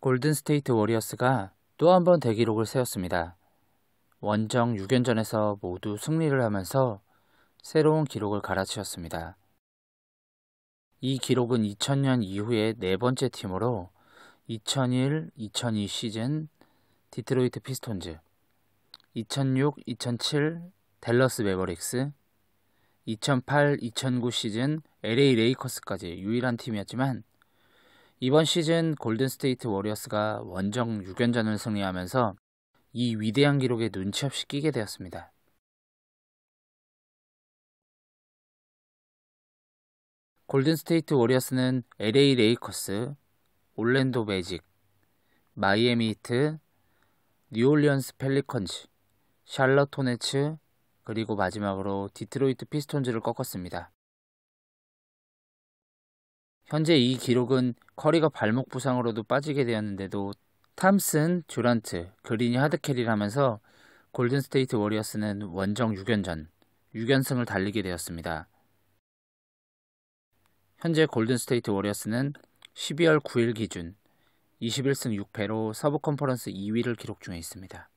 골든스테이트 워리어스가 또 한 번 대기록을 세웠습니다. 원정 6연전에서 모두 승리를 하면서 새로운 기록을 갈아치웠습니다. 이 기록은 2000년 이후의 네 번째 팀으로 2001-2002 시즌 디트로이트 피스톤즈, 2006-2007 댈러스 메버릭스, 2008-2009 시즌 LA 레이커스까지 유일한 팀이었지만 이번 시즌 골든스테이트 워리어스가 원정 6연전을 승리하면서 이 위대한 기록에 눈치 없이 끼게 되었습니다. 골든스테이트 워리어스는 LA 레이커스, 올랜도 매직, 마이애미 히트, 뉴올리언스 펠리컨즈, 샬럿 토네츠, 그리고 마지막으로 디트로이트 피스톤즈를 꺾었습니다. 현재 이 기록은 커리가 발목 부상으로도 빠지게 되었는데도 탐슨, 듀란트, 그린이 하드캐리라면서 골든스테이트 워리어스는 원정 6연전, 6연승을 달리게 되었습니다. 현재 골든스테이트 워리어스는 12월 9일 기준 21승 6패로 서브 컨퍼런스 2위를 기록 중에 있습니다.